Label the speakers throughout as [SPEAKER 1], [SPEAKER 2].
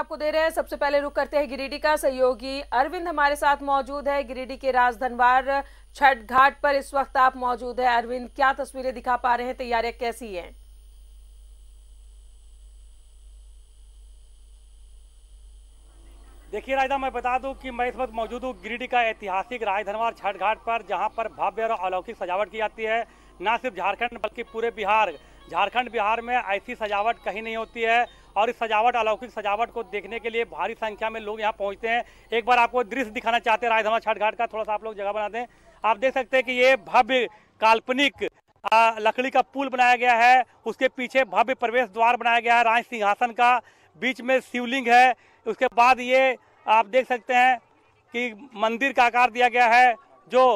[SPEAKER 1] आपको दे रहे हैं सबसे पहले रुक करते हैं गिरिडीह का सहयोगी अरविंद हमारे साथ मौजूद है गिरिडीह के राजधनवार छठ घाट पर इस वक्त आप मौजूद है अरविंद क्या तस्वीरें दिखा पा रहे हैं तैयारियां कैसी है
[SPEAKER 2] देखिए राजा मैं बता दूं कि मैं इस वक्त मौजूद हूँ गिरिडीह का ऐतिहासिक राजधनवार छठ घाट पर जहां पर भव्य और अलौकिक सजावट की जाती है ना सिर्फ झारखंड बल्कि पूरे बिहार झारखंड बिहार में ऐसी सजावट कहीं नहीं होती है और इस सजावट अलौकिक सजावट को देखने के लिए भारी संख्या में लोग यहाँ पहुँचते हैं एक बार आपको दृश्य दिखाना चाहते हैं रायधमा छठ घाट का थोड़ा सा आप लोग जगह बना दें आप देख सकते हैं कि ये भव्य काल्पनिक लकड़ी का पुल बनाया गया है उसके पीछे भव्य प्रवेश द्वार बनाया गया है राज सिंहासन का बीच में शिवलिंग है उसके बाद ये आप देख सकते हैं कि मंदिर का आकार दिया गया है जो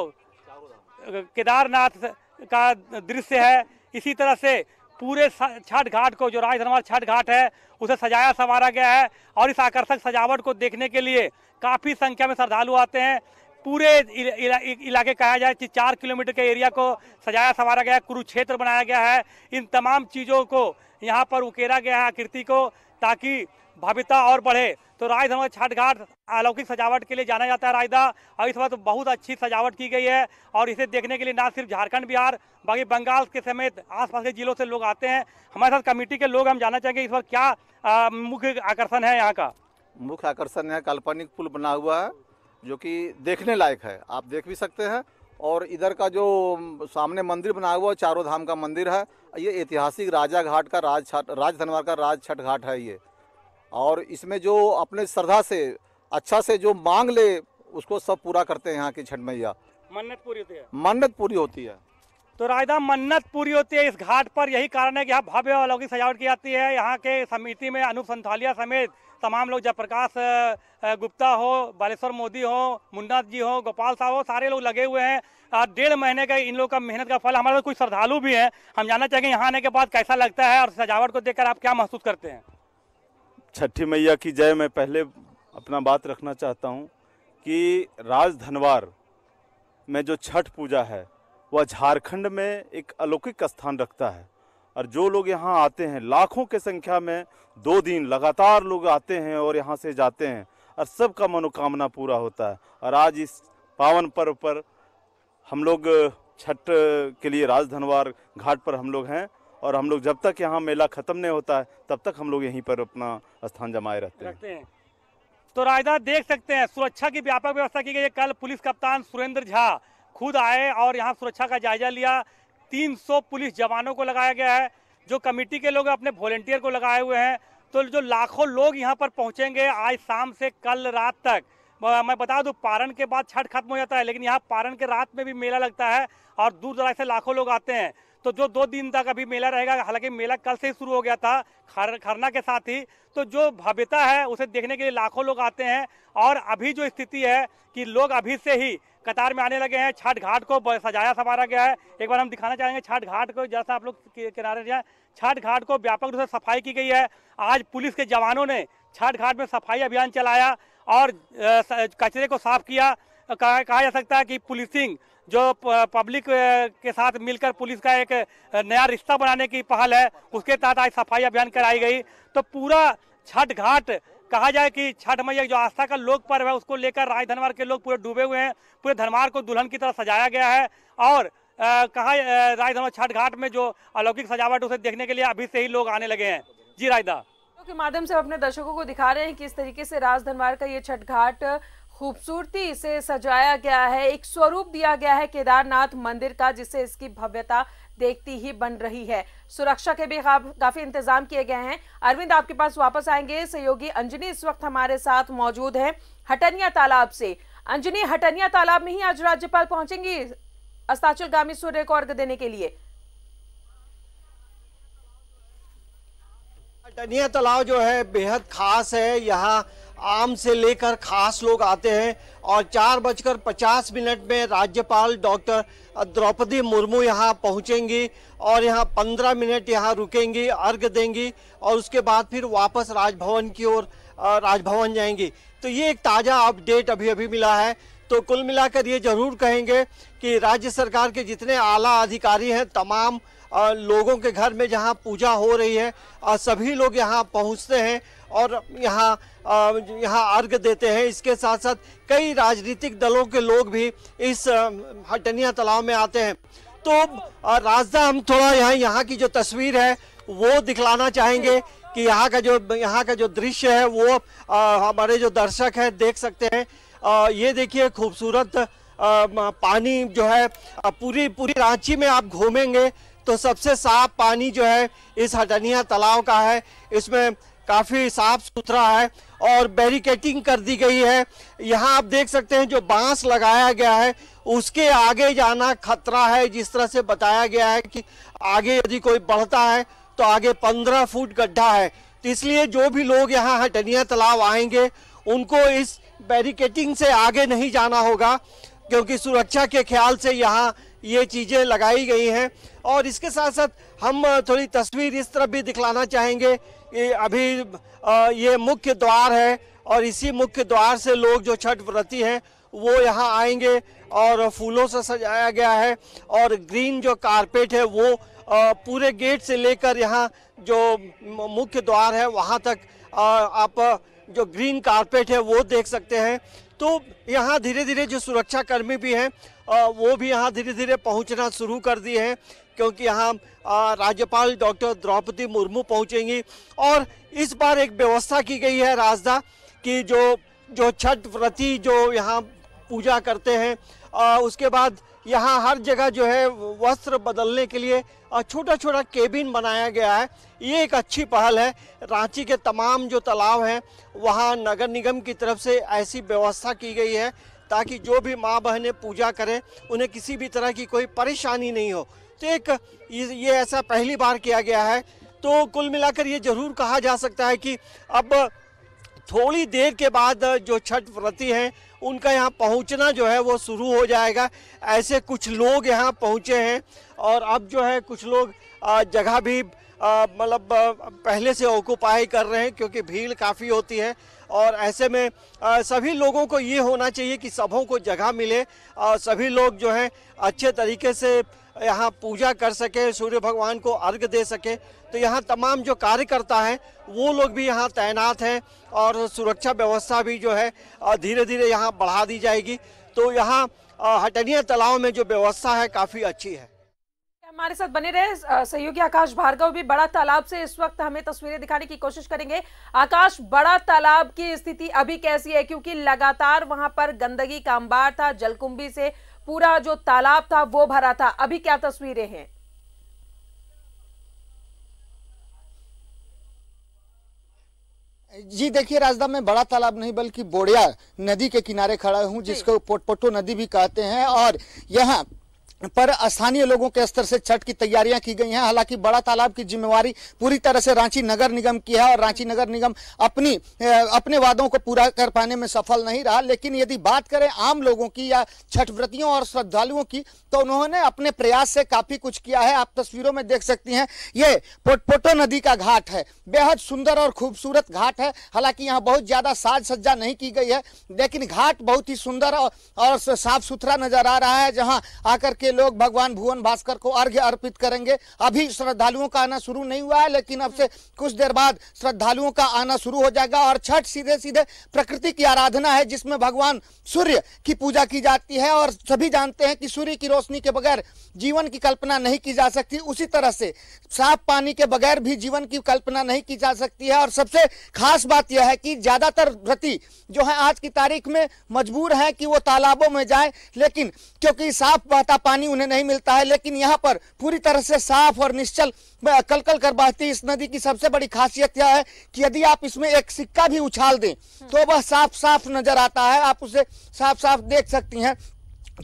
[SPEAKER 2] केदारनाथ का दृश्य है इसी तरह से पूरे छठ घाट को जो राय छठ घाट है उसे सजाया संवारा गया है और इस आकर्षक सजावट को देखने के लिए काफ़ी संख्या में श्रद्धालु आते हैं पूरे इलाके इला, कहा जाए कि चार किलोमीटर के एरिया को सजाया संवारा गया है कुरुक्षेत्र बनाया गया है इन तमाम चीज़ों को यहाँ पर उकेरा गया है आकृति को ताकि भव्यता और बढ़े तो राजधर्म छठ घाट अलौकिक सजावट के लिए जाना जाता है रायदा और इस बार तो बहुत अच्छी सजावट की गई है और इसे देखने के लिए ना सिर्फ झारखंड बिहार बाकी बंगाल के समेत आसपास के जिलों से लोग आते हैं हमारे साथ कमेटी के लोग हम जानना चाहेंगे इस बार क्या मुख्य आकर्षण है यहाँ
[SPEAKER 3] का मुख्य आकर्षण है काल्पनिक पुल बना हुआ है जो कि देखने लायक है आप देख भी सकते हैं और इधर का जो सामने मंदिर बना हुआ है चारों धाम का मंदिर है ये ऐतिहासिक राजा घाट का राज छठ राज धनवार का राज छठ घाट है ये और इसमें जो अपने श्रद्धा से अच्छा से जो मांग ले उसको सब पूरा करते हैं यहाँ की छठ मैया
[SPEAKER 2] मन्नत पूरी होती है
[SPEAKER 3] मन्नत पूरी होती है तो रायदा मन्नत पूरी होती है इस घाट
[SPEAKER 2] पर यही कारण है कि यहाँ भव्य लौकिक सजावट की जाती है यहाँ के समिति में अनूप संथालिया समेत तमाम लोग जयप्रकाश गुप्ता हो बालेश्वर मोदी हो मुन्ना जी हो गोपाल साहब हो सारे लोग लगे हुए हैं डेढ़ महीने का इन लोग का मेहनत का फल हमारे कुछ श्रद्धालु भी हैं हम जानना चाहेंगे यहाँ आने के बाद कैसा लगता है और सजावट को देखकर आप क्या महसूस करते हैं
[SPEAKER 3] छठी मैया की जय मैं पहले अपना बात रखना चाहता हूँ कि राजधनवार में जो छठ पूजा है वह झारखंड में एक अलौकिक स्थान रखता है और जो लोग यहाँ आते हैं लाखों के संख्या में दो दिन लगातार लोग आते हैं और यहाँ से जाते हैं और सबका मनोकामना पूरा होता है और आज इस पावन पर्व पर हम लोग छठ के लिए राजधनवार घाट पर हम लोग हैं और हम लोग जब तक यहाँ मेला ख़त्म नहीं होता है तब तक हम लोग यहीं पर अपना स्थान जमाए रहते हैं।,
[SPEAKER 2] हैं तो राजदा देख सकते हैं सुरक्षा की व्यापक व्यवस्था की गई है कल पुलिस कप्तान सुरेंद्र झा खुद आए और यहाँ सुरक्षा का जायजा लिया 300 पुलिस जवानों को लगाया गया है जो कमेटी के लोग अपने वॉलेंटियर को लगाए हुए हैं तो जो लाखों लोग यहाँ पर पहुँचेंगे आज शाम से कल रात तक मैं बता दूं पारण के बाद छठ खत्म हो जाता है लेकिन यहाँ पारण के रात में भी मेला लगता है और दूर दराज से लाखों लोग आते हैं तो जो दो दिन तक अभी मेला रहेगा हालांकि मेला कल से ही शुरू हो गया था खर खरना के साथ ही तो जो भव्यता है उसे देखने के लिए लाखों लोग आते हैं और अभी जो स्थिति है कि लोग अभी से ही कतार में आने लगे हैं छठ घाट को सजाया संवारा गया है एक बार हम दिखाना चाहेंगे छठ घाट को जैसा आप लोग किनारे जाए छठ घाट को व्यापक रूप से सफाई की गई है आज पुलिस के जवानों ने छठ घाट में सफाई अभियान चलाया और कचरे को साफ किया कहा, जा सकता है कि पुलिसिंग जो पब्लिक के साथ मिलकर पुलिस का एक नया रिश्ता बनाने की पहल है उसके तहत आज सफाई अभियान कराई गई तो पूरा छठ घाट कहा जाए कि छठ मैया जो आस्था का लोक पर्व है उसको लेकर राय धनवार के लोग पूरे डूबे हुए हैं पूरे धनवार को दुल्हन की तरह सजाया गया है और कहा कहा धनवार छठ घाट में जो अलौकिक सजावट उसे देखने के लिए अभी से ही लोग आने लगे हैं जी रायदा
[SPEAKER 1] के माध्यम से अपने दर्शकों को दिखा रहे हैं कि इस तरीके से राजधनवार का ये छठ घाट खूबसूरती से सजाया गया है एक स्वरूप दिया गया है केदारनाथ मंदिर का जिससे इसकी भव्यता देखती ही बन रही है सुरक्षा के भी काफी इंतजाम किए गए हैं अरविंद आपके पास वापस आएंगे सहयोगी अंजनी इस वक्त हमारे साथ मौजूद है हटनिया तालाब से अंजनी हटनिया तालाब में ही आज राज्यपाल पहुंचेंगी अस्ताचल गामी सूर्य को अर्घ देने के लिए
[SPEAKER 3] हटनिया तालाब जो है बेहद खास है यहाँ आम से लेकर खास लोग आते हैं और चार बजकर पचास मिनट में राज्यपाल डॉक्टर द्रौपदी मुर्मू यहाँ पहुँचेंगी और यहाँ पंद्रह मिनट यहाँ रुकेंगी अर्घ देंगी और उसके बाद फिर वापस राजभवन की ओर राजभवन जाएंगी तो ये एक ताज़ा अपडेट अभी अभी मिला है तो कुल मिलाकर ये जरूर कहेंगे कि राज्य सरकार के जितने आला अधिकारी हैं तमाम लोगों के घर में जहाँ पूजा हो रही है सभी लोग यहाँ पहुँचते हैं और यहाँ यहाँ अर्घ देते हैं इसके साथ साथ कई राजनीतिक दलों के लोग भी इस हटनिया तालाब में आते हैं तो राजदा हम थोड़ा यहाँ यहाँ की जो तस्वीर है वो दिखलाना चाहेंगे कि यहाँ का जो यहाँ का जो दृश्य है वो हमारे जो दर्शक हैं देख सकते हैं आ, ये देखिए खूबसूरत पानी जो है पूरी पूरी रांची में आप घूमेंगे तो सबसे साफ पानी जो है इस हटनिया तालाब का है इसमें काफ़ी साफ सुथरा है और बैरिकेटिंग कर दी गई है यहाँ आप देख सकते हैं जो बांस लगाया गया है उसके आगे जाना खतरा है जिस तरह से बताया गया है कि आगे यदि कोई बढ़ता है तो आगे पंद्रह फुट गड्ढा है तो इसलिए जो भी लोग यहाँ हटनिया तालाब आएंगे उनको इस बैरिकेटिंग से आगे नहीं जाना होगा क्योंकि सुरक्षा के ख्याल से यहाँ ये चीज़ें लगाई गई हैं और इसके साथ साथ हम थोड़ी तस्वीर इस तरफ भी दिखलाना चाहेंगे अभी ये मुख्य द्वार है और इसी मुख्य द्वार से लोग जो छठ व्रती हैं वो यहाँ आएंगे और फूलों से सजाया गया है और ग्रीन जो कारपेट है वो पूरे गेट से लेकर यहाँ जो मुख्य द्वार है वहाँ तक आप जो ग्रीन कारपेट है वो देख सकते हैं तो यहाँ धीरे धीरे जो सुरक्षाकर्मी भी हैं वो भी यहाँ धीरे धीरे पहुँचना शुरू कर दिए हैं क्योंकि यहाँ राज्यपाल डॉक्टर द्रौपदी मुर्मू पहुँचेंगी और इस बार एक व्यवस्था की गई है राजदा कि जो जो छठ व्रती जो यहाँ पूजा करते हैं उसके बाद यहाँ हर जगह जो है वस्त्र बदलने के लिए छोटा छोटा केबिन बनाया गया है ये एक अच्छी पहल है रांची के तमाम जो तालाब हैं वहाँ नगर निगम की तरफ से ऐसी व्यवस्था की गई है ताकि जो भी माँ बहनें पूजा करें उन्हें किसी भी तरह की कोई परेशानी नहीं हो तो एक ये ऐसा पहली बार किया गया है तो कुल मिलाकर ये जरूर कहा जा सकता है कि अब थोड़ी देर के बाद जो छठ व्रती हैं उनका यहाँ पहुँचना जो है वो शुरू हो जाएगा ऐसे कुछ लोग यहाँ पहुँचे हैं और अब जो है कुछ लोग जगह भी मतलब पहले से ऑक्यूपाई कर रहे हैं क्योंकि भीड़ काफ़ी होती है और ऐसे में आ, सभी लोगों को ये होना चाहिए कि सबों को जगह मिले और सभी लोग जो हैं अच्छे तरीके से यहाँ पूजा कर सके सूर्य भगवान को अर्घ दे सके तो यहाँ तमाम जो कार्यकर्ता हैं वो लोग भी यहाँ तैनात हैं और सुरक्षा व्यवस्था भी जो है धीरे धीरे यहाँ बढ़ा दी जाएगी तो यहाँ हटनिया तालाब में जो व्यवस्था है काफ़ी अच्छी है
[SPEAKER 1] हमारे साथ बने रहे सहयोगी आकाश भार्गव भी बड़ा तालाब से इस वक्त हमें तस्वीरें दिखाने की कोशिश करेंगे आकाश बड़ा तालाब की स्थिति अभी कैसी है क्योंकि लगातार वहां पर गंदगी का अंबार था जलकुंभी से पूरा जो तालाब था वो भरा था अभी क्या तस्वीरें हैं
[SPEAKER 4] जी देखिए राजदा में बड़ा तालाब नहीं बल्कि बोड़िया नदी के किनारे खड़ा हूँ जिसको पोटपोटो नदी भी कहते हैं और यहाँ पर स्थानीय लोगों के स्तर से छठ की तैयारियां की गई हैं हालांकि बड़ा तालाब की जिम्मेवारी पूरी तरह से रांची नगर निगम की है और रांची नगर निगम अपनी अपने वादों को पूरा कर पाने में सफल नहीं रहा लेकिन यदि बात करें आम लोगों की या छठ व्रतियों और श्रद्धालुओं की तो उन्होंने अपने प्रयास से काफी कुछ किया है आप तस्वीरों में देख सकती हैं ये पोटपोटो नदी का घाट है बेहद सुंदर और खूबसूरत घाट है हालांकि यहाँ बहुत ज्यादा साज सज्जा नहीं की गई है लेकिन घाट बहुत ही सुंदर और साफ सुथरा नजर आ रहा है जहाँ आकर के के लोग भगवान भुवन भास्कर को अर्घ्य अर्पित करेंगे अभी श्रद्धालुओं का आना शुरू नहीं हुआ है लेकिन अब से कुछ देर बाद श्रद्धालुओं का आना शुरू हो जाएगा और छठ सीधे सीधे प्रकृति की आराधना है जिसमें भगवान सूर्य की पूजा की जाती है और सभी जानते हैं कि सूर्य की रोशनी के बगैर जीवन की कल्पना नहीं की जा सकती उसी तरह से साफ पानी के बगैर भी जीवन की कल्पना नहीं की जा सकती है और सबसे खास बात यह है कि ज्यादातर व्रति जो है आज की तारीख में मजबूर है कि वो तालाबों में जाए लेकिन क्योंकि साफ बहता पानी पानी उन्हें नहीं मिलता है लेकिन यहाँ पर पूरी तरह से साफ और निश्चल कलकल कल कर बहती इस नदी की सबसे बड़ी खासियत यह है कि यदि आप इसमें एक सिक्का भी उछाल दें तो वह साफ साफ नजर आता है आप उसे साफ साफ देख सकती हैं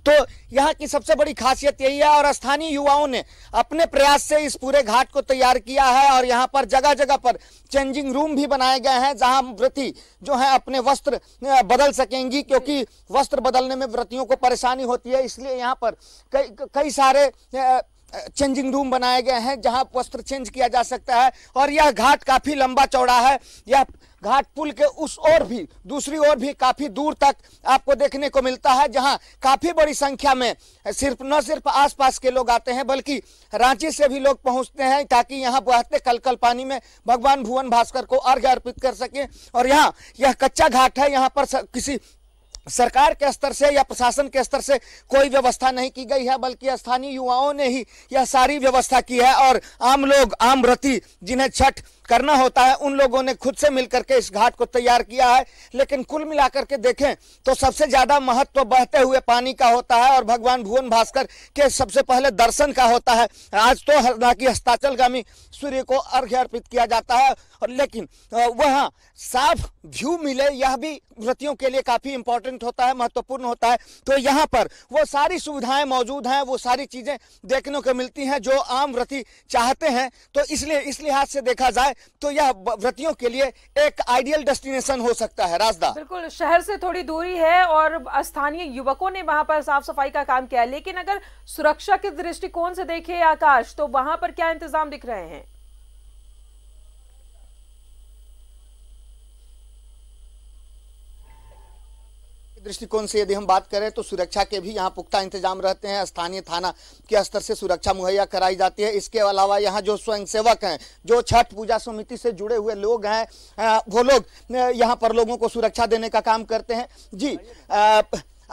[SPEAKER 4] तो यहाँ की सबसे बड़ी खासियत यही है और स्थानीय युवाओं ने अपने प्रयास से इस पूरे घाट को तैयार किया है और यहाँ पर जगह जगह पर चेंजिंग रूम भी बनाए गए हैं जहाँ व्रती जो है अपने वस्त्र बदल सकेंगी क्योंकि वस्त्र बदलने में व्रतियों को परेशानी होती है इसलिए यहाँ पर कई कई सारे चेंजिंग रूम बनाए गए हैं जहाँ वस्त्र चेंज किया जा सकता है और यह घाट काफ़ी लंबा चौड़ा है यह घाट पुल के उस ओर भी दूसरी ओर भी काफ़ी दूर तक आपको देखने को मिलता है जहां काफ़ी बड़ी संख्या में सिर्फ न सिर्फ आसपास के लोग आते हैं बल्कि रांची से भी लोग पहुंचते हैं ताकि यहां बहते कल कल पानी में भगवान भुवन भास्कर को अर्घ्य अर्पित कर सकें और यहाँ यह कच्चा घाट है यहाँ पर किसी सरकार के स्तर से या प्रशासन के स्तर से कोई व्यवस्था नहीं की गई है बल्कि स्थानीय युवाओं ने ही यह सारी व्यवस्था की है और आम लोग आम व्रति जिन्हें छठ करना होता है उन लोगों ने खुद से मिलकर के इस घाट को तैयार किया है लेकिन कुल मिलाकर के देखें तो सबसे ज़्यादा महत्व तो बहते हुए पानी का होता है और भगवान भुवन भास्कर के सबसे पहले दर्शन का होता है आज तो हालांकि हस्ताचलगामी सूर्य को अर्घ्य अर्पित किया जाता है और लेकिन वहाँ साफ व्यू मिले यह भी व्रतियों के लिए काफ़ी इंपॉर्टेंट होता है महत्वपूर्ण होता है तो यहाँ पर वो सारी सुविधाएं मौजूद हैं वो सारी चीज़ें देखने को मिलती हैं जो आम व्रति चाहते हैं तो इसलिए इस लिहाज से देखा जाए जाए तो यह व्रतियों के लिए एक आइडियल डेस्टिनेशन हो सकता है राजदा
[SPEAKER 1] बिल्कुल शहर से थोड़ी दूरी है और स्थानीय युवकों ने वहां पर साफ सफाई का काम किया लेकिन अगर सुरक्षा के दृष्टिकोण से देखे आकाश तो वहां पर क्या इंतजाम दिख रहे हैं
[SPEAKER 4] दृष्टिकोण से यदि हम बात करें तो सुरक्षा के भी यहाँ पुख्ता इंतजाम रहते हैं स्थानीय थाना के स्तर से सुरक्षा मुहैया कराई जाती है इसके अलावा यहाँ जो स्वयंसेवक हैं जो छठ पूजा समिति से जुड़े हुए लोग हैं वो लोग यहाँ पर लोगों को सुरक्षा देने का काम करते हैं जी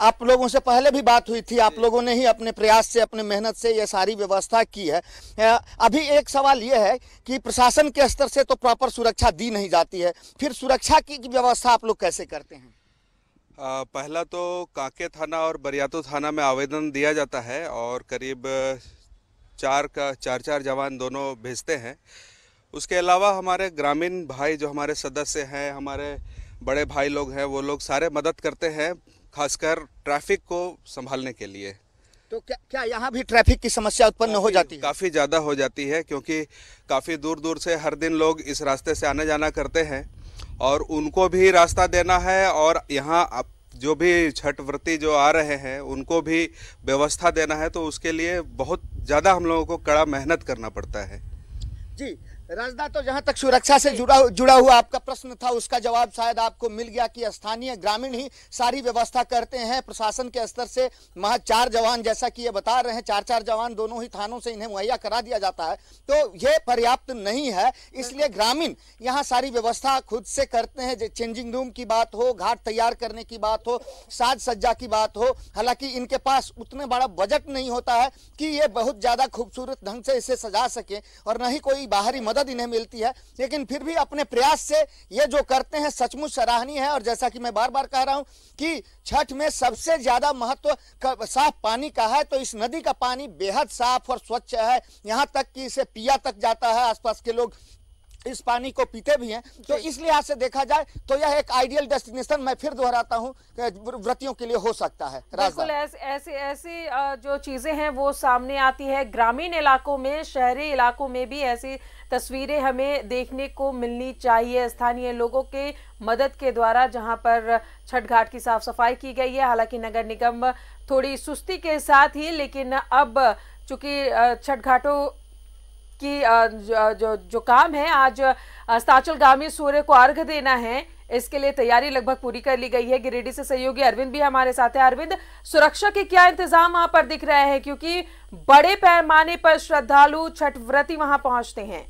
[SPEAKER 4] आप लोगों से पहले भी बात हुई थी आप लोगों ने ही अपने प्रयास से अपने मेहनत से ये सारी व्यवस्था की है अभी एक सवाल ये है कि प्रशासन के स्तर से तो प्रॉपर सुरक्षा दी नहीं जाती है फिर सुरक्षा की व्यवस्था आप लोग कैसे करते हैं
[SPEAKER 3] पहला तो काके थाना और बरियातो थाना में आवेदन दिया जाता है और करीब चार का चार चार जवान दोनों भेजते हैं उसके अलावा हमारे ग्रामीण भाई जो हमारे सदस्य हैं हमारे बड़े भाई लोग हैं वो लोग सारे मदद करते हैं खासकर ट्रैफिक को संभालने के लिए
[SPEAKER 4] तो क्या क्या यहाँ भी
[SPEAKER 3] ट्रैफिक की समस्या उत्पन्न हो जाती है काफ़ी ज़्यादा हो जाती है क्योंकि काफ़ी दूर दूर से हर दिन लोग इस रास्ते से आना जाना करते हैं और उनको भी रास्ता देना है और यहाँ जो भी छठ व्रती जो आ रहे हैं उनको भी व्यवस्था देना है तो उसके लिए बहुत ज़्यादा हम लोगों को कड़ा मेहनत करना पड़ता है
[SPEAKER 4] जी राजदा तो जहां तक सुरक्षा से जुड़ा जुड़ा हुआ आपका प्रश्न था उसका जवाब शायद आपको मिल गया कि स्थानीय ग्रामीण ही सारी व्यवस्था करते हैं प्रशासन के स्तर से वहां चार जवान जैसा कि ये बता रहे हैं चार चार जवान दोनों ही थानों से इन्हें मुहैया करा दिया जाता है तो ये पर्याप्त नहीं है इसलिए ग्रामीण यहाँ सारी व्यवस्था खुद से करते हैं चेंजिंग रूम की बात हो घाट तैयार करने की बात हो साज सज्जा की बात हो हालांकि इनके पास उतने बड़ा बजट नहीं होता है कि ये बहुत ज़्यादा खूबसूरत ढंग से इसे सजा सके और न ही कोई बाहरी मदद मदद इन्हें मिलती है लेकिन फिर भी अपने प्रयास से ये जो करते हैं सचमुच सराहनीय है और जैसा कि मैं बार बार कह रहा हूँ कि छठ में सबसे ज़्यादा महत्व साफ पानी का है तो इस नदी का पानी बेहद साफ और स्वच्छ है यहाँ तक कि इसे पिया तक जाता है आसपास के लोग इस पानी को पीते भी हैं तो इस लिहाज से देखा जाए तो यह एक आइडियल डेस्टिनेशन मैं फिर दोहराता हूँ व्रतियों के लिए हो सकता है बिल्कुल
[SPEAKER 1] ऐसी ऐसी ऐसी जो चीज़ें हैं वो सामने आती है ग्रामीण इलाकों में शहरी इलाकों में भी ऐसी तस्वीरें हमें देखने को मिलनी चाहिए स्थानीय लोगों के मदद के द्वारा जहां पर छठ घाट की साफ सफाई की गई है हालांकि नगर निगम थोड़ी सुस्ती के साथ ही लेकिन अब चूंकि छठ घाटों की जो, जो जो काम है आज अस्ताचलगामी सूर्य को अर्घ देना है इसके लिए तैयारी लगभग पूरी कर ली गई है गिरिडीह से सहयोगी अरविंद भी हमारे साथ है अरविंद सुरक्षा के क्या इंतजाम वहां पर दिख रहे हैं क्योंकि बड़े पैमाने पर श्रद्धालु छठ व्रती वहां पहुंचते हैं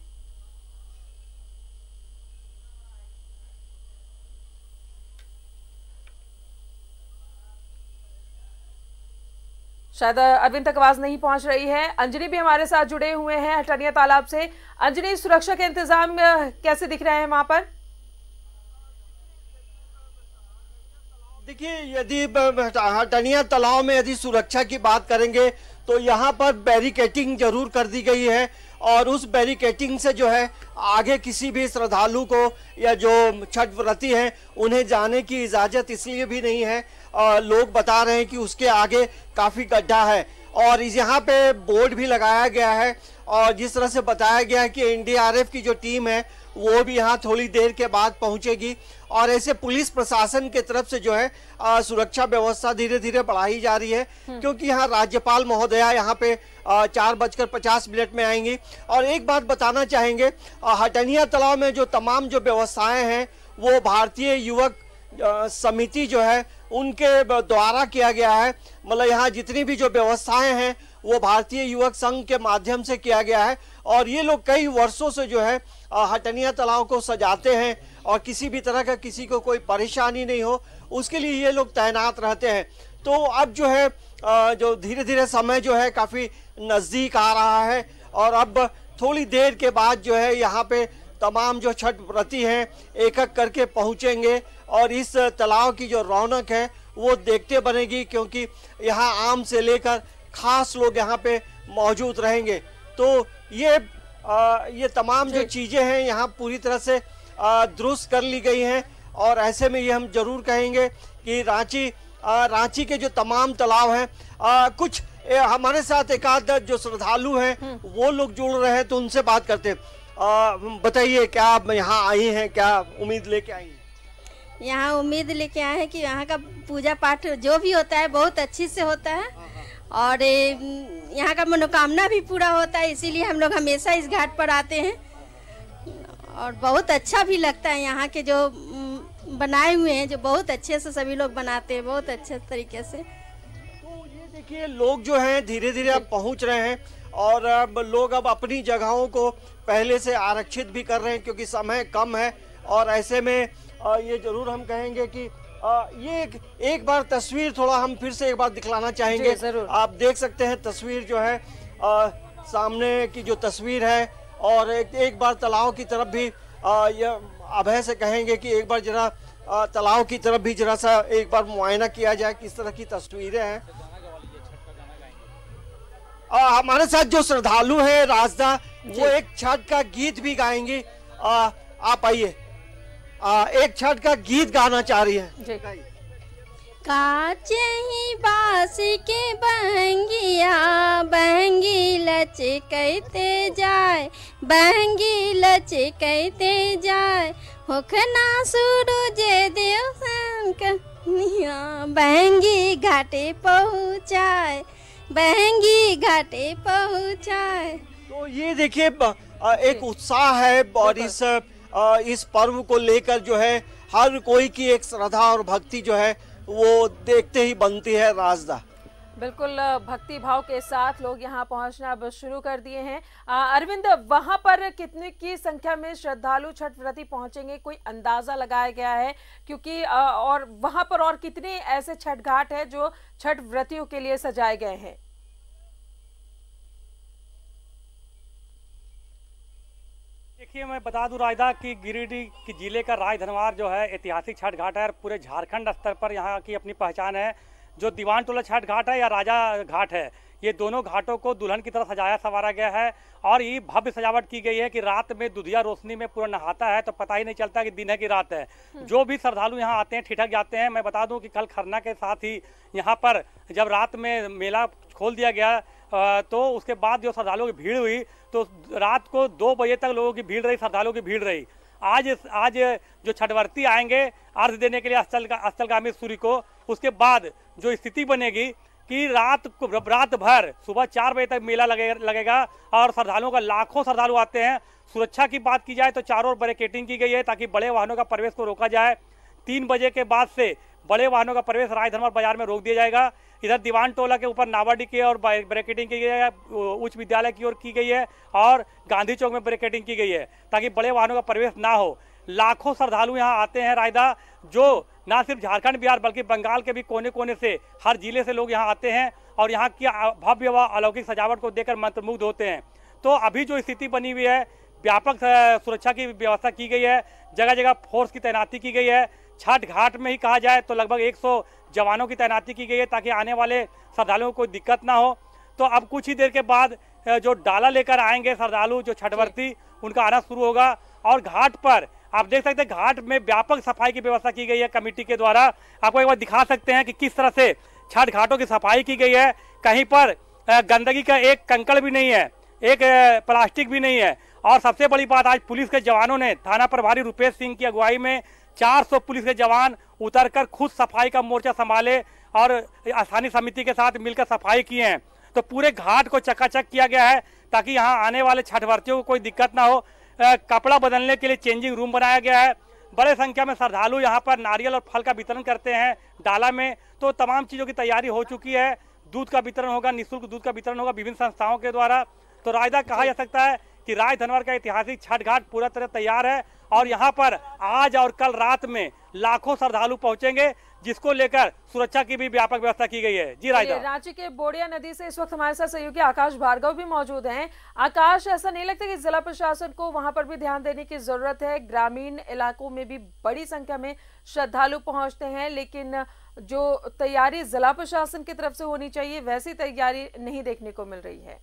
[SPEAKER 1] शायद अरविंद तक आवाज नहीं पहुंच रही है अंजनी भी हमारे साथ जुड़े हुए हैं हटनिया तालाब से अंजनी सुरक्षा के इंतजाम कैसे दिख रहे हैं वहां पर
[SPEAKER 3] देखिए यदि हटनिया तालाब में यदि सुरक्षा की बात करेंगे तो यहाँ पर बैरिकेटिंग जरूर कर दी गई है और उस बैरिकेटिंग से जो है आगे किसी भी श्रद्धालु को या जो छठ व्रती हैं उन्हें जाने की इजाज़त इसलिए भी नहीं है लोग बता रहे हैं कि उसके आगे काफ़ी गड्ढा है और इस यहाँ पे बोर्ड भी लगाया गया है और जिस तरह से बताया गया है कि एनडीआरएफ की जो टीम है वो भी यहाँ थोड़ी देर के बाद पहुँचेगी और ऐसे पुलिस प्रशासन के तरफ से जो है आ, सुरक्षा व्यवस्था धीरे धीरे बढ़ाई जा रही है हम्म। क्योंकि यहाँ राज्यपाल महोदया यहाँ पे आ, चार बजकर पचास मिनट में आएंगी और एक बात बताना चाहेंगे हटनिया तालाब में जो तमाम जो व्यवस्थाएं हैं वो भारतीय युवक समिति जो है उनके द्वारा किया गया है मतलब यहाँ जितनी भी जो व्यवस्थाएं हैं वो भारतीय युवक संघ के माध्यम से किया गया है और ये लोग कई वर्षों से जो है हटनिया तालाब को सजाते हैं और किसी भी तरह का किसी को कोई परेशानी नहीं हो उसके लिए ये लोग तैनात रहते हैं तो अब जो है जो धीरे धीरे समय जो है काफ़ी नज़दीक आ रहा है और अब थोड़ी देर के बाद जो है यहाँ पे तमाम जो छठ व्रती हैं एक एक करके पहुँचेंगे और इस तालाब की जो रौनक है वो देखते बनेगी क्योंकि यहाँ आम से लेकर खास लोग यहाँ पे मौजूद रहेंगे तो ये आ, ये तमाम जो चीज़ें हैं यहाँ पूरी तरह से दुरुस्त कर ली गई हैं और ऐसे में ये हम जरूर कहेंगे कि रांची आ, रांची के जो तमाम तालाब हैं कुछ ए, हमारे साथ एकाध जो श्रद्धालु हैं हम्म। वो लोग जुड़ रहे हैं तो उनसे बात करते हैं बताइए क्या आप यहाँ आई हैं क्या उम्मीद लेके आई हैं यहाँ उम्मीद लेके आए हैं कि यहाँ का पूजा पाठ जो भी होता है बहुत अच्छे से होता है हाँ, हाँ। और यहाँ का मनोकामना भी पूरा होता है इसीलिए हम लोग हमेशा इस घाट पर आते हैं और बहुत अच्छा भी लगता है यहाँ के जो बनाए हुए हैं जो बहुत अच्छे से सभी लोग बनाते हैं बहुत अच्छे तरीके से तो ये देखिए लोग जो हैं धीरे धीरे अब पहुँच रहे हैं और लोग अब अपनी जगहों को पहले से आरक्षित भी कर रहे हैं क्योंकि समय कम है और ऐसे में ये ज़रूर हम कहेंगे कि ये एक एक बार तस्वीर थोड़ा हम फिर से एक बार दिखलाना चाहेंगे आप देख सकते हैं तस्वीर जो है आ, सामने की जो तस्वीर है और एक, एक बार तालाब की तरफ भी अभय से कहेंगे कि एक बार जरा तालाब की तरफ भी जरा सा एक बार मुआयना किया जाए किस तरह की तस्वीरें हैं आ, हमारे साथ जो श्रद्धालु है राजदा वो एक छठ का गीत भी गाएंगे आ, आप आइए एक छठ का गीत गाना चाह रही है काचे ही बास के बहंगिया बहंगी लच कहते जाए बहंगी लच कहते जाए होखना जे देव
[SPEAKER 1] बहंगी
[SPEAKER 3] घाटे पहुँचाए बहंगी घाटे पहुँचाए तो ये देखिए एक उत्साह है और इस इस पर्व को लेकर जो है हर कोई की एक श्रद्धा और भक्ति जो है वो देखते ही बनती है राजदा
[SPEAKER 1] बिल्कुल भक्ति भाव के साथ लोग यहाँ पहुँचना अब शुरू कर दिए हैं अरविंद वहाँ पर कितने की संख्या में श्रद्धालु छठ व्रती पहुँचेंगे कोई अंदाज़ा लगाया गया है क्योंकि आ, और वहाँ पर और कितने ऐसे छठ घाट है जो छठ व्रतियों के लिए सजाए गए हैं
[SPEAKER 2] देखिए मैं बता दूं रायदा कि गिरिडीह के जिले का राय धनवार जो है ऐतिहासिक छठ घाट है और पूरे झारखंड स्तर पर यहाँ की अपनी पहचान है जो दीवान टोला छठ घाट है या राजा घाट है ये दोनों घाटों को दुल्हन की तरह सजाया संवारा गया है और ये भव्य सजावट की गई है कि रात में दुधिया रोशनी में पूरा नहाता है तो पता ही नहीं चलता कि दिन है कि रात है हम्म। जो भी श्रद्धालु यहाँ आते हैं ठिठक जाते हैं मैं बता दूं कि कल खरना के साथ ही यहाँ पर जब रात में मेला खोल दिया गया तो उसके बाद जो श्रद्धालुओं की भीड़ हुई तो रात को दो बजे तक लोगों की भीड़ रही श्रद्धालुओं की भीड़ रही आज आज जो छठवर्ती आएंगे अर्घ देने के लिए अस्तल का अस्तलगामी सूर्य को उसके बाद जो स्थिति बनेगी कि रात रात भर सुबह चार बजे तक मेला लगे, लगेगा और श्रद्धालुओं का लाखों श्रद्धालु आते हैं सुरक्षा की बात की जाए तो चारों ओर बैरिकेटिंग की गई है ताकि बड़े वाहनों का प्रवेश को रोका जाए तीन बजे के बाद से बड़े वाहनों का प्रवेश रायधनवर बाजार में रोक दिया जाएगा इधर दीवान टोला के ऊपर नावाडी की और ब्रिकेटिंग की गई है उच्च विद्यालय की ओर की गई है और गांधी चौक में ब्रिकेटिंग की गई है ताकि बड़े वाहनों का प्रवेश ना हो लाखों श्रद्धालु यहाँ आते हैं रायदा जो ना सिर्फ झारखंड बिहार बल्कि बंगाल के भी कोने कोने से हर जिले से लोग यहाँ आते हैं और यहाँ की भव्य व अलौकिक सजावट को देखकर मंत्रमुग्ध होते हैं तो अभी जो स्थिति बनी हुई है व्यापक सुरक्षा की व्यवस्था की गई है जगह जगह फोर्स की तैनाती की गई है छठ घाट में ही कहा जाए तो लगभग 100 जवानों की तैनाती की गई है ताकि आने वाले श्रद्धालुओं को कोई दिक्कत ना हो तो अब कुछ ही देर के बाद जो डाला लेकर आएंगे श्रद्धालु जो छठवर्ती उनका आना शुरू होगा और घाट पर आप देख सकते हैं घाट में व्यापक सफाई की व्यवस्था की गई है कमेटी के द्वारा आपको एक बार दिखा सकते हैं कि किस तरह से छठ घाटों की सफाई की गई है कहीं पर गंदगी का एक कंकड़ भी नहीं है एक प्लास्टिक भी नहीं है और सबसे बड़ी बात आज पुलिस के जवानों ने थाना प्रभारी रूपेश सिंह की अगुवाई में 400 पुलिस के जवान उतरकर खुद सफाई का मोर्चा संभाले और स्थानीय समिति के साथ मिलकर सफाई किए हैं तो पूरे घाट को चकाचक किया गया है ताकि यहाँ आने वाले छठवर्तियों को कोई दिक्कत ना हो कपड़ा बदलने के लिए चेंजिंग रूम बनाया गया है बड़े संख्या में श्रद्धालु यहाँ पर नारियल और फल का वितरण करते हैं डाला में तो तमाम चीज़ों की तैयारी हो चुकी है दूध का वितरण होगा निःशुल्क दूध का वितरण होगा विभिन्न संस्थाओं के द्वारा तो रायदा कहा जा सकता है कि राय धनवर का ऐतिहासिक छठ घाट पूरा तरह तैयार है और यहाँ पर आज और कल रात में लाखों श्रद्धालु पहुंचेंगे जिसको लेकर सुरक्षा की भी व्यापक व्यवस्था की गई है जी राजा
[SPEAKER 1] रांची के बोड़िया नदी से इस वक्त हमारे साथ सहयोगी आकाश भार्गव भी मौजूद हैं आकाश ऐसा नहीं लगता कि जिला प्रशासन को वहां पर भी ध्यान देने की जरूरत है ग्रामीण इलाकों में भी बड़ी संख्या में श्रद्धालु पहुंचते हैं लेकिन जो तैयारी जिला प्रशासन की तरफ से होनी चाहिए वैसी तैयारी नहीं देखने को मिल रही है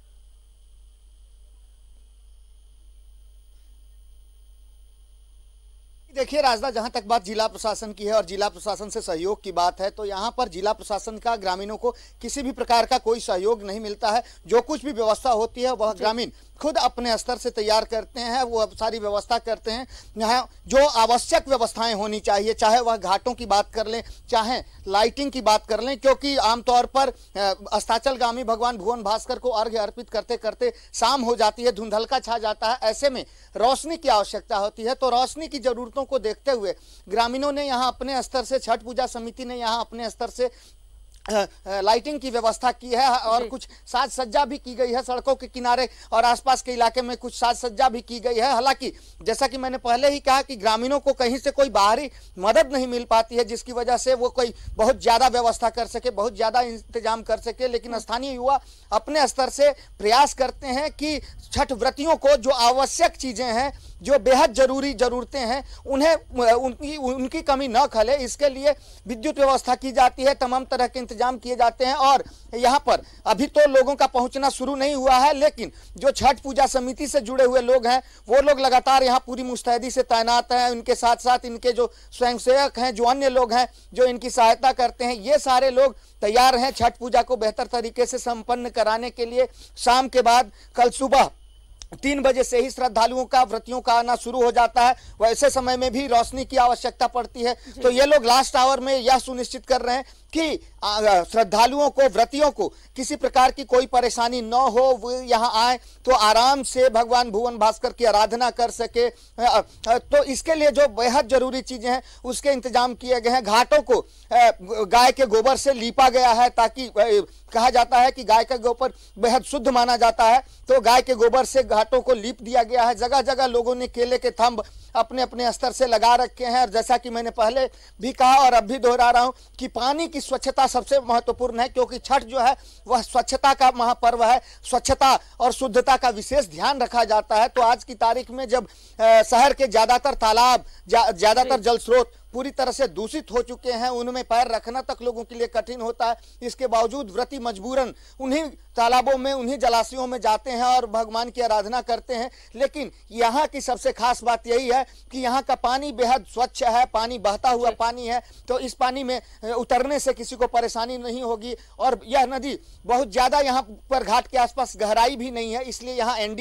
[SPEAKER 4] देखिए राजदा जहां तक बात जिला प्रशासन की है और जिला प्रशासन से सहयोग की बात है तो यहां पर जिला प्रशासन का ग्रामीणों को किसी भी प्रकार का कोई सहयोग नहीं मिलता है जो कुछ भी व्यवस्था होती है वह ग्रामीण खुद अपने स्तर से तैयार करते हैं वो सारी व्यवस्था करते हैं यहाँ जो आवश्यक व्यवस्थाएं होनी चाहिए चाहे वह घाटों की बात कर लें चाहे लाइटिंग की बात कर लें क्योंकि आमतौर पर अस्ताचलगामी भगवान भुवन भास्कर को अर्घ्य अर्पित करते करते शाम हो जाती है धुंधलका छा जाता है ऐसे में रोशनी की आवश्यकता होती है तो रोशनी की जरूरतों को देखते हुए ग्रामीणों ने यहाँ अपने स्तर से छठ पूजा समिति ने यहाँ अपने स्तर से लाइटिंग की व्यवस्था की है और कुछ साज सज्जा भी की गई है सड़कों के किनारे और आसपास के इलाके में कुछ साज सज्जा भी की गई है हालांकि जैसा कि मैंने पहले ही कहा कि ग्रामीणों को कहीं से कोई बाहरी मदद नहीं मिल पाती है जिसकी वजह से वो कोई बहुत ज़्यादा व्यवस्था कर सके बहुत ज़्यादा इंतजाम कर सके लेकिन हाँ। स्थानीय युवा अपने स्तर से प्रयास करते हैं कि छठ व्रतियों को जो आवश्यक चीज़ें हैं जो बेहद जरूरी ज़रूरतें हैं उन्हें उनकी उनकी कमी न खले इसके लिए विद्युत व्यवस्था की जाती है तमाम तरह के इंतजाम किए जाते हैं और यहाँ पर अभी तो लोगों का पहुँचना शुरू नहीं हुआ है लेकिन जो छठ पूजा समिति से जुड़े हुए लोग हैं वो लोग लगातार यहाँ पूरी मुस्तैदी से तैनात हैं उनके साथ साथ इनके जो स्वयंसेवक हैं जो अन्य लोग हैं जो इनकी सहायता करते हैं ये सारे लोग तैयार हैं छठ पूजा को बेहतर तरीके से संपन्न कराने के लिए शाम के बाद कल सुबह तीन बजे से ही श्रद्धालुओं का व्रतियों का आना शुरू हो जाता है वैसे समय में भी रोशनी की आवश्यकता पड़ती है तो ये लोग लास्ट आवर में यह सुनिश्चित कर रहे हैं कि श्रद्धालुओं को व्रतियों को किसी प्रकार की कोई परेशानी न हो वो यहाँ आए तो आराम से भगवान भुवन भास्कर की आराधना कर सके तो इसके लिए जो बेहद जरूरी चीजें हैं उसके इंतजाम किए गए हैं घाटों को गाय के गोबर से लीपा गया है ताकि कहा जाता है कि गाय का गोबर बेहद शुद्ध माना जाता है तो गाय के गोबर से घाटों को लीप दिया गया है जगह जगह लोगों ने केले के थम्भ अपने अपने स्तर से लगा रखे हैं और जैसा कि मैंने पहले भी कहा और अब भी दोहरा रहा हूँ कि पानी की स्वच्छता सबसे महत्वपूर्ण है क्योंकि छठ जो है वह स्वच्छता का महापर्व है स्वच्छता और शुद्धता का विशेष ध्यान रखा जाता है तो आज की तारीख में जब शहर के ज़्यादातर तालाब ज़्यादातर जा, जल स्रोत पूरी तरह से दूषित हो चुके हैं उनमें पैर रखना तक लोगों के लिए कठिन होता है इसके बावजूद व्रती मजबूरन उन्हीं तालाबों में उन्हीं जलाशयों में जाते हैं और भगवान की आराधना करते हैं लेकिन यहाँ की सबसे खास बात यही है कि यहाँ का पानी बेहद स्वच्छ है पानी बहता हुआ पानी है तो इस पानी में उतरने से किसी को परेशानी नहीं होगी और यह नदी बहुत ज़्यादा यहाँ पर घाट के आसपास गहराई भी नहीं है इसलिए यहाँ एन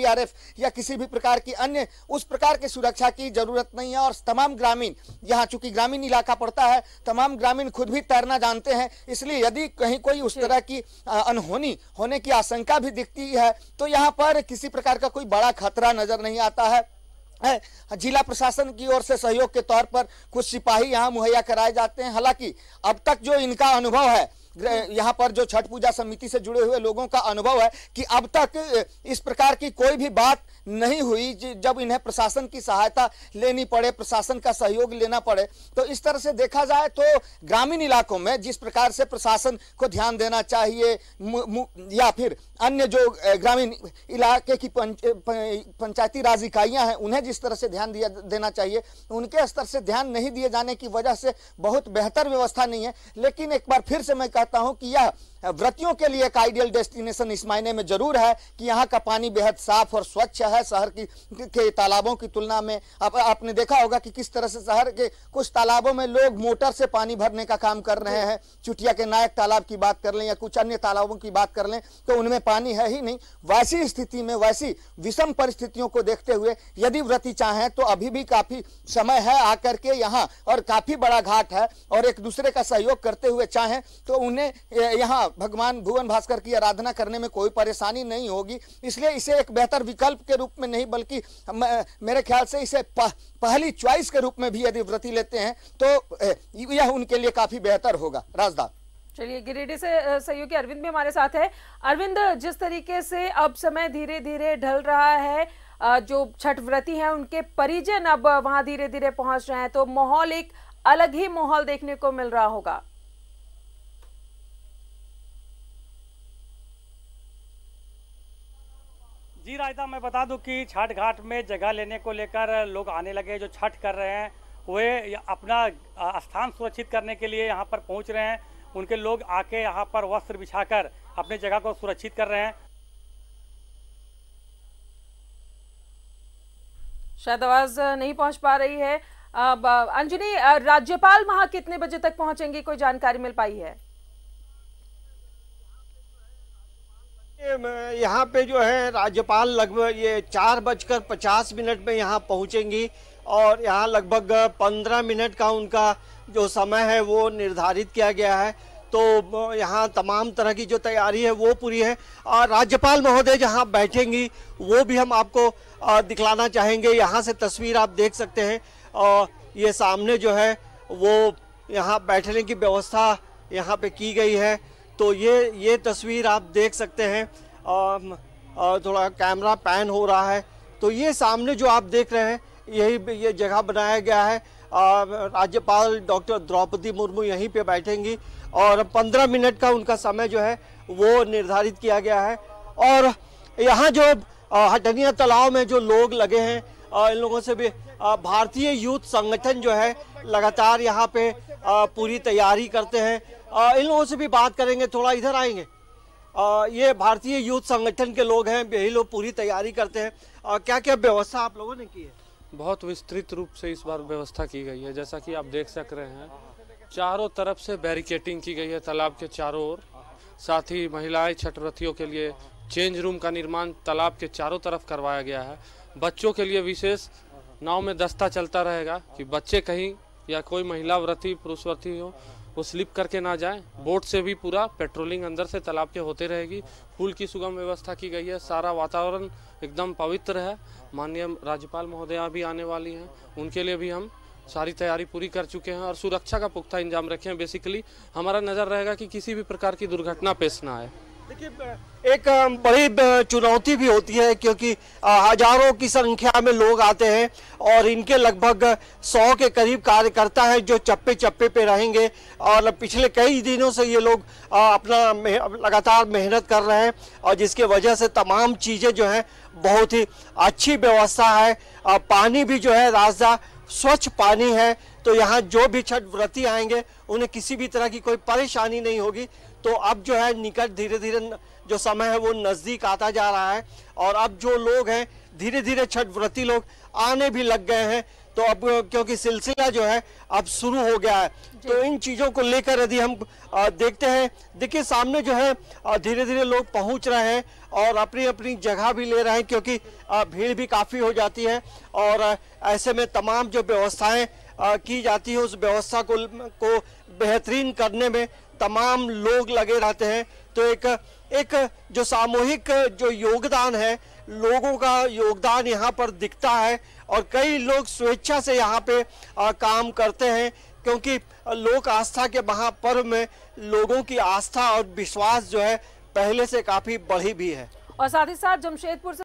[SPEAKER 4] या किसी भी प्रकार की अन्य उस प्रकार की सुरक्षा की जरूरत नहीं है और तमाम ग्रामीण यहाँ चूंकि ग्रामीण ग्रामीण इलाका पड़ता है तमाम ग्रामीण खुद भी तैरना जानते हैं इसलिए यदि कहीं कोई उस तरह की अनहोनी होने की आशंका भी दिखती है तो यहाँ पर किसी प्रकार का कोई बड़ा खतरा नजर नहीं आता है जिला प्रशासन की ओर से सहयोग के तौर पर कुछ सिपाही यहाँ मुहैया कराए जाते हैं हालांकि अब तक जो इनका अनुभव है यहाँ पर जो छठ पूजा समिति से जुड़े हुए लोगों का अनुभव है कि अब तक इस प्रकार की कोई भी बात नहीं हुई जब इन्हें प्रशासन की सहायता लेनी पड़े प्रशासन का सहयोग लेना पड़े तो इस तरह से देखा जाए तो ग्रामीण इलाकों में जिस प्रकार से प्रशासन को ध्यान देना चाहिए या फिर अन्य जो ग्रामीण इलाके की पंच पंचायती राज इकाइयाँ हैं उन्हें जिस तरह से ध्यान दिया देना चाहिए उनके स्तर से ध्यान नहीं दिए जाने की वजह से बहुत बेहतर व्यवस्था नहीं है लेकिन एक बार फिर से मैं कहता हूँ कि यह व्रतियों के लिए एक आइडियल डेस्टिनेशन इस मायने में जरूर है कि यहाँ का पानी बेहद साफ और स्वच्छ है शहर की के तालाबों की तुलना में आप, आपने देखा होगा कि किस तरह से शहर के कुछ तालाबों में लोग मोटर से पानी भरने का काम कर रहे हैं चुटिया के नायक तालाब की बात कर लें या कुछ अन्य तालाबों की बात कर लें तो उनमें पानी है ही नहीं वैसी स्थिति में वैसी विषम परिस्थितियों को देखते हुए यदि व्रति चाहें तो अभी भी काफी समय है आकर के यहाँ और काफी बड़ा घाट है और एक दूसरे का सहयोग करते हुए चाहें तो उन्हें यहाँ भगवान भुवन भास्कर की आराधना करने में कोई परेशानी नहीं होगी इसलिए इसे एक बेहतर विकल्प के रूप में नहीं बल्कि मेरे ख्याल से इसे पह, पहली च्वाइस के रूप में भी यदि व्रति लेते हैं तो यह उनके लिए काफी बेहतर होगा राजदा
[SPEAKER 1] चलिए गिरिडीह से सहयोगी अरविंद भी हमारे साथ है अरविंद जिस तरीके से अब समय धीरे धीरे ढल रहा है जो छठ व्रती है उनके परिजन अब वहां धीरे धीरे पहुंच रहे हैं तो माहौल एक अलग ही माहौल देखने को मिल रहा होगा
[SPEAKER 2] जी रायता मैं बता दूं कि छठ घाट में जगह लेने को लेकर लोग आने लगे जो छठ कर रहे हैं वे अपना स्थान सुरक्षित करने के लिए यहाँ पर पहुँच रहे हैं उनके लोग आके यहाँ पर वस्त्र बिछाकर अपनी जगह को सुरक्षित
[SPEAKER 1] कर रहे हैं शायद आवाज नहीं पहुंच पा रही है अंजनी राज्यपाल वहां कितने बजे तक पहुंचेंगे कोई जानकारी मिल पाई है
[SPEAKER 3] यहाँ पे जो है राज्यपाल लगभग ये चार बजकर पचास मिनट में यहाँ पहुँचेंगी और यहाँ लगभग पंद्रह मिनट का उनका जो समय है वो निर्धारित किया गया है तो यहाँ तमाम तरह की जो तैयारी है वो पूरी है और राज्यपाल महोदय जहाँ बैठेंगी वो भी हम आपको दिखलाना चाहेंगे यहाँ से तस्वीर आप देख सकते हैं और ये सामने जो है वो यहाँ बैठने की व्यवस्था यहाँ पे की गई है तो ये ये तस्वीर आप देख सकते हैं थोड़ा कैमरा पैन हो रहा है तो ये सामने जो आप देख रहे हैं यही ये जगह बनाया गया है राज्यपाल डॉक्टर द्रौपदी मुर्मू यहीं पे बैठेंगी और 15 मिनट का उनका समय जो है वो निर्धारित किया गया है और यहाँ जो हटनिया तालाब में जो लोग लगे हैं इन लोगों से भी भारतीय यूथ संगठन जो है लगातार यहाँ पे पूरी तैयारी करते हैं इन लोगों से भी बात करेंगे थोड़ा इधर आएंगे आ, ये भारतीय यूथ संगठन के लोग हैं यही लोग पूरी तैयारी करते हैं आ, क्या क्या व्यवस्था आप लोगों ने की है
[SPEAKER 2] बहुत विस्तृत रूप से इस बार व्यवस्था की गई है जैसा कि आप देख सक रहे हैं चारों तरफ से बैरिकेटिंग की गई है तालाब के चारों ओर साथ ही महिलाएं छठरथियों के लिए चेंज रूम का निर्माण तालाब के चारों तरफ करवाया गया है बच्चों के लिए विशेष नाव में दस्ता चलता रहेगा कि बच्चे कहीं या कोई महिला व्रती पुरुष व्रती हो वो स्लिप करके ना जाए बोट से भी पूरा पेट्रोलिंग अंदर से तालाब के होते रहेगी पुल की सुगम व्यवस्था की गई है सारा वातावरण एकदम पवित्र है माननीय राज्यपाल महोदया भी आने वाली हैं उनके लिए भी हम सारी तैयारी पूरी कर चुके हैं और सुरक्षा का पुख्ता इंजाम रखे हैं बेसिकली हमारा नज़र रहेगा कि किसी भी प्रकार की दुर्घटना पेश ना आए
[SPEAKER 3] देखिए एक बड़ी चुनौती भी होती है क्योंकि हजारों की संख्या में लोग आते हैं और इनके लगभग सौ के करीब कार्यकर्ता हैं जो चप्पे चप्पे पे रहेंगे और पिछले कई दिनों से ये लोग अपना लगातार मेहनत कर रहे हैं और जिसके वजह से तमाम चीज़ें जो हैं बहुत ही अच्छी व्यवस्था है पानी भी जो है रास्ता स्वच्छ पानी है तो यहाँ जो भी छठ व्रती आएंगे उन्हें किसी भी तरह की कोई परेशानी नहीं होगी तो अब जो है निकट धीरे धीरे जो समय है वो नज़दीक आता जा रहा है और अब जो लोग हैं धीरे धीरे छठ व्रती लोग आने भी लग गए हैं तो अब क्योंकि सिलसिला जो है अब शुरू हो गया है तो इन चीज़ों को लेकर यदि हम देखते हैं देखिए सामने जो है धीरे धीरे लोग पहुंच रहे हैं और अपनी अपनी जगह भी ले रहे हैं क्योंकि भीड़ भी काफ़ी हो जाती है और ऐसे में तमाम जो व्यवस्थाएं की जाती है उस व्यवस्था को को बेहतरीन करने में तमाम लोग लगे रहते हैं तो एक एक जो सामूहिक जो योगदान है लोगों का योगदान यहाँ पर दिखता है और कई लोग स्वेच्छा से यहाँ पे आ, काम करते हैं क्योंकि लोक आस्था के महापर्व में लोगों की आस्था और विश्वास जो है पहले से काफ़ी बढ़ी भी है
[SPEAKER 1] और साथ ही साथ जमशेदपुर से